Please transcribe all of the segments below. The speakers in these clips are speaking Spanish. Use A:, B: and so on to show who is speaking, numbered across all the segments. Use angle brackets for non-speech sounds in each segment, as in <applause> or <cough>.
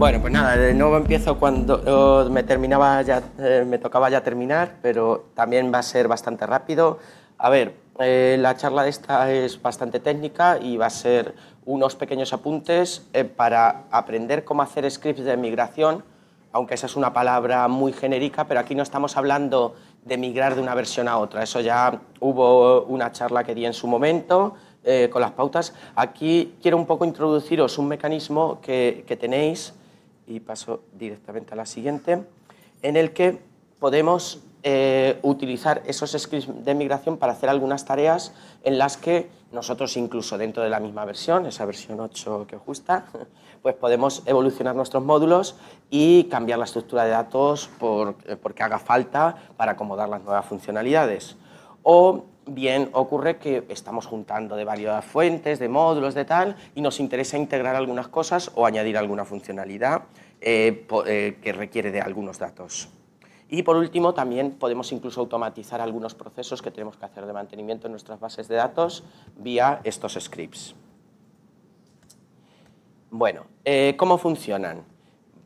A: Bueno, pues nada, de nuevo empiezo cuando me terminaba ya, eh, me tocaba ya terminar, pero también va a ser bastante rápido. A ver, eh, la charla de esta es bastante técnica y va a ser unos pequeños apuntes eh, para aprender cómo hacer scripts de migración, aunque esa es una palabra muy genérica, pero aquí no estamos hablando de migrar de una versión a otra. Eso ya hubo una charla que di en su momento. con las pautas, aquí quiero un poco introduciros un mecanismo que, que tenéis y paso directamente a la siguiente, en el que podemos eh, utilizar esos scripts de migración para hacer algunas tareas en las que nosotros incluso dentro de la misma versión, esa versión 8 que os gusta, <laughs> pues podemos evolucionar nuestros módulos y cambiar la estructura de datos eh, porque haga falta para acomodar las nuevas funcionalidades. O bien ocurre que estamos juntando de varias fuentes, de módulos, de tal, y nos interesa integrar algunas cosas o añadir alguna funcionalidad eh, eh, que requiere de algunos datos. Y por último, también podemos incluso automatizar algunos procesos que tenemos que hacer de mantenimiento en nuestras bases de datos vía estos scripts. Bueno, eh, ¿cómo funcionan?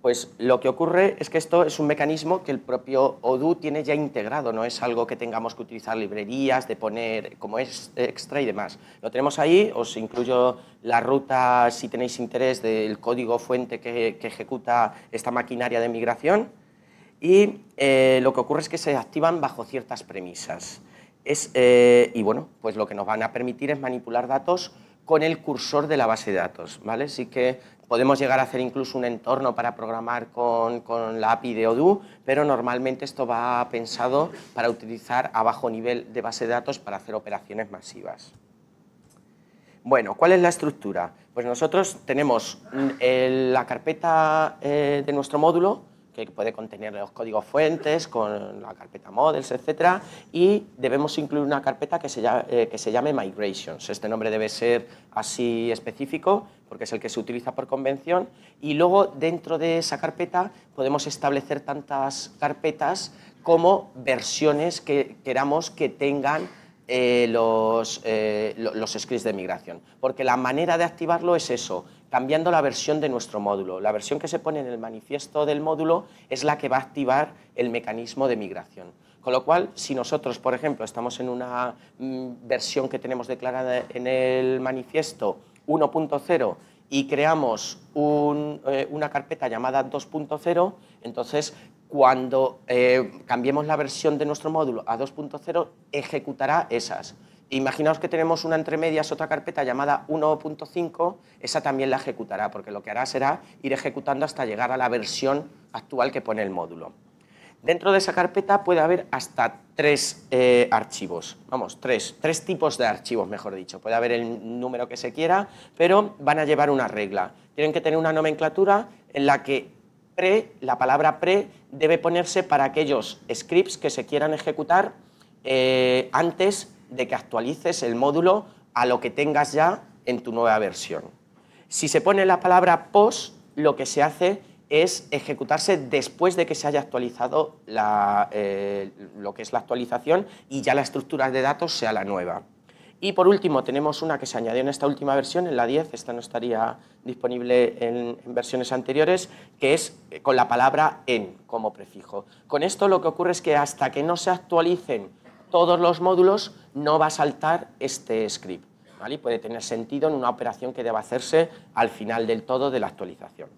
A: Pues lo que ocurre es que esto es un mecanismo que el propio Odoo tiene ya integrado, no es algo que tengamos que utilizar librerías, de poner como es extra y demás. Lo tenemos ahí, os incluyo la ruta si tenéis interés del código fuente que, ejecuta esta maquinaria de migración y eh, lo que ocurre es que se activan bajo ciertas premisas. Eh, y bueno, pues lo que nos van a permitir es manipular datos con el cursor de la base de datos, ¿vale? Así que podemos llegar a hacer incluso un entorno para programar con, con la API de Odoo, pero normalmente esto va pensado para utilizar a bajo nivel de base de datos para hacer operaciones masivas. Bueno, ¿cuál es la estructura? Pues nosotros tenemos mm, la carpeta eh, de nuestro módulo, que puede contener los códigos fuentes con la carpeta models, etcétera, y debemos incluir una carpeta eh, que se, llame, migrations. Este nombre debe ser así específico porque es el que se utiliza por convención y luego dentro de esa carpeta podemos establecer tantas carpetas como versiones que queramos que tengan eh, los, eh, los scripts de migración. Porque la manera de activarlo es eso, cambiando la versión de nuestro módulo. La versión que se pone en el manifiesto del módulo es la que va a activar el mecanismo de migración. Con lo cual, si nosotros, por ejemplo, estamos en una mm, versión que tenemos declarada en el manifiesto 1.0 y creamos eh, una carpeta llamada 2.0, entonces cuando eh, cambiemos la versión de nuestro módulo a 2.0, ejecutará esas. Imaginaos que tenemos una entre medias, otra carpeta llamada 1.5, esa también la ejecutará, porque lo que hará será ir ejecutando hasta llegar a la versión actual que pone el módulo. Dentro de esa carpeta puede haber hasta tres eh, archivos, vamos, tres, tres tipos de archivos, mejor dicho. Puede haber el número que se quiera, pero van a llevar una regla. Tienen que tener una nomenclatura en la que pre, la palabra pre debe ponerse para aquellos scripts que se quieran ejecutar eh, antes de que actualices el módulo a lo que tengas ya en tu nueva versión. Si se pone la palabra post, lo que se hace es ejecutarse después de que se haya actualizado la, eh, lo que es la actualización y ya la estructura de datos sea la nueva. Y por último, tenemos una que se añadió en esta última versión, en la 10, esta no estaría disponible en, versiones anteriores, que es eh, con la palabra en como prefijo. Con esto lo que ocurre es que hasta que no se actualicen todos los módulos, no va a saltar este script. ¿vale? Y puede tener sentido en una operación que deba hacerse al final del todo de la actualización.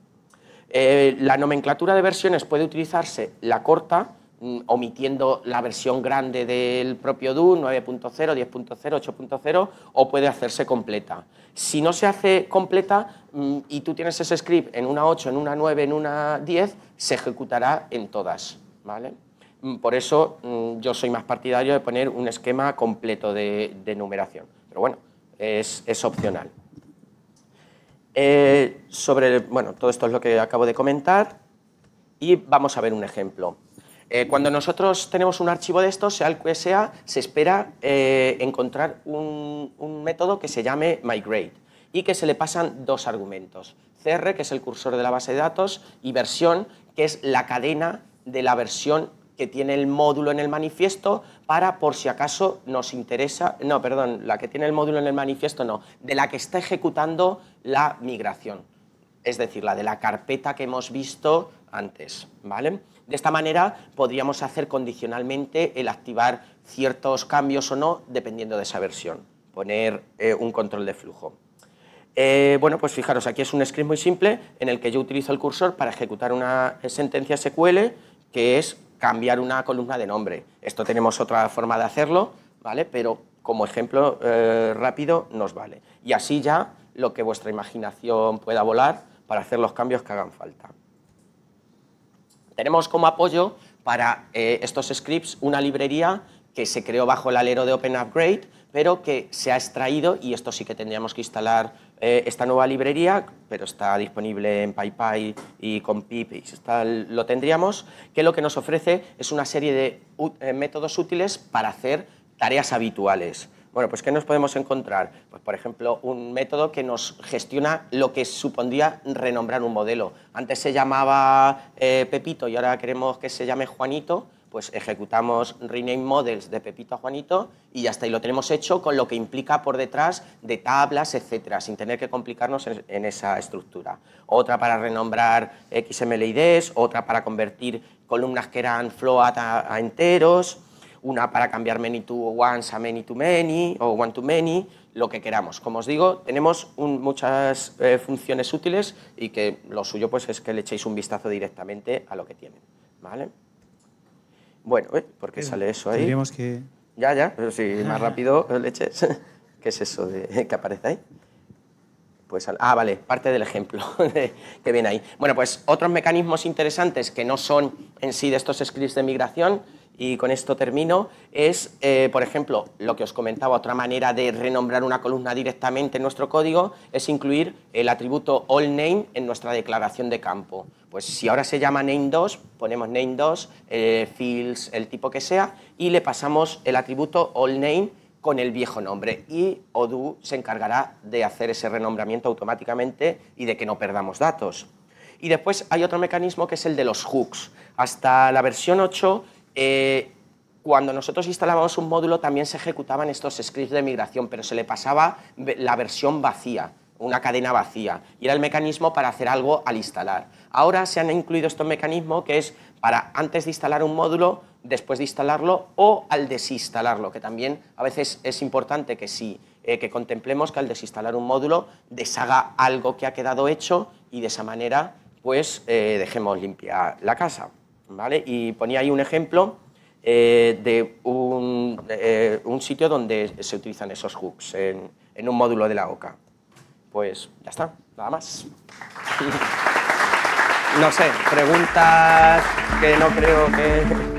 A: Eh, la nomenclatura de versiones puede utilizarse la corta, mm, omitiendo la versión grande del propio Do, 9.0, 10.0, 8.0, o puede hacerse completa. Si no se hace completa mm, y tú tienes ese script en una 8, en una 9, en una 10, se ejecutará en todas. ¿vale? Mm, por eso mm, yo soy más partidario de poner un esquema completo de, numeración. Pero bueno, es, opcional. Eh, sobre, bueno, todo esto es lo que acabo de comentar y vamos a ver un ejemplo. Eh, cuando nosotros tenemos un archivo de estos, sea el que sea, se espera eh, encontrar un, un, método que se llame migrate y que se le pasan dos argumentos. CR, que es el cursor de la base de datos, y versión, que es la cadena de la versión que tiene el módulo en el manifiesto para por si acaso nos interesa, no, perdón, la que tiene el módulo en el manifiesto no, de la que está ejecutando la migración, es decir, la de la carpeta que hemos visto antes, ¿vale? De esta manera podríamos hacer condicionalmente el activar ciertos cambios o no dependiendo de esa versión, poner eh, un control de flujo. Eh, bueno, pues fijaros, aquí es un script muy simple en el que yo utilizo el cursor para ejecutar una sentencia SQL que es cambiar una columna de nombre. Esto tenemos otra forma de hacerlo, ¿vale? Pero como ejemplo eh, rápido nos vale. Y así ya lo que vuestra imaginación pueda volar para hacer los cambios que hagan falta. Tenemos como apoyo para eh, estos scripts una librería que se creó bajo el alero de Open Upgrade, pero que se ha extraído, y esto sí que tendríamos que instalar eh, esta nueva librería, pero está disponible en PyPy y con pip, y está, lo tendríamos, que lo que nos ofrece es una serie de eh, métodos útiles para hacer tareas habituales. Bueno, pues ¿qué nos podemos encontrar? Pues, por ejemplo, un método que nos gestiona lo que supondría renombrar un modelo. Antes se llamaba eh, Pepito y ahora queremos que se llame Juanito pues ejecutamos rename models de Pepito a Juanito y ya está, y lo tenemos hecho con lo que implica por detrás de tablas, etcétera, sin tener que complicarnos en, esa estructura. Otra para renombrar XMLIDs, otra para convertir columnas que eran float a, enteros, una para cambiar many to once a many to many o one to many, lo que queramos. Como os digo, tenemos muchas eh, funciones útiles y que lo suyo pues, es que le echéis un vistazo directamente a lo que tienen. ¿vale? Bueno, ¿eh? ¿por qué em, sale eso ahí? que... Ya, ya, pero si <laughs> más rápido eches. <laughs> ¿Qué es eso de, que aparece ahí? Pues, ah, vale, parte del ejemplo <laughs> que viene ahí. Bueno, pues otros mecanismos interesantes que no son en sí de estos scripts de migración, y con esto termino, es, eh, por ejemplo, lo que os comentaba, otra manera de renombrar una columna directamente en nuestro código es incluir el atributo allName en nuestra declaración de campo. Pues si ahora se llama name2, ponemos name2, eh, fields, el tipo que sea, y le pasamos el atributo allName con el viejo nombre y ODU se encargará de hacer ese renombramiento automáticamente y de que no perdamos datos. Y después hay otro mecanismo que es el de los hooks. Hasta la versión 8, eh, cuando nosotros instalábamos un módulo también se ejecutaban estos scripts de migración, pero se le pasaba la versión vacía una cadena vacía, y era el mecanismo para hacer algo al instalar. Ahora se han incluido estos mecanismos que es para antes de instalar un módulo, después de instalarlo o al desinstalarlo, que también a veces es importante que sí, eh, que contemplemos que al desinstalar un módulo deshaga algo que ha quedado hecho y de esa manera pues eh, dejemos limpiar la casa. ¿vale? Y ponía ahí un ejemplo eh, de un, sitio donde se utilizan esos hooks en, en un módulo de la OCA pues ya está, nada más. <laughs> No sé, preguntas que no creo que...